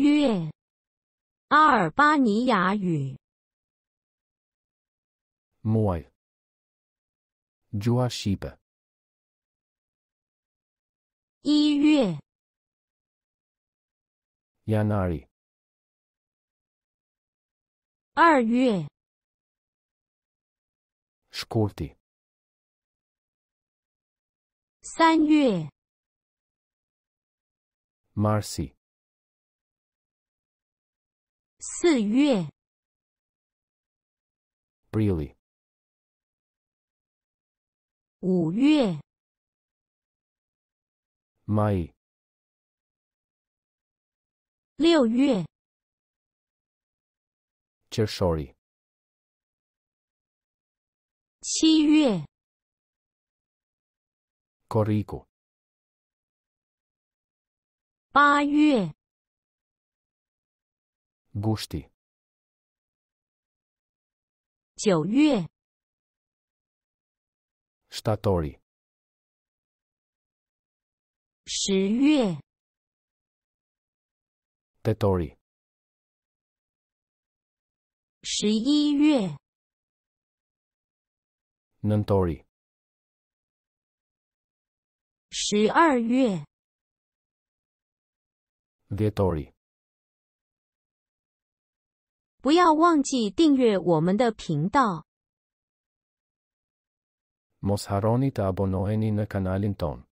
月，阿尔巴尼亚语。m o a j u a s h i p a 一月。Janari。二月。Shkurti。三月。Marci。四月。Really。五月。May。六月。Cheshire。七月。Corico。八月。九月。十月。十一月。十二月。不要忘记订阅我们的频道。Mos haroni to abonoheni na kanalinton.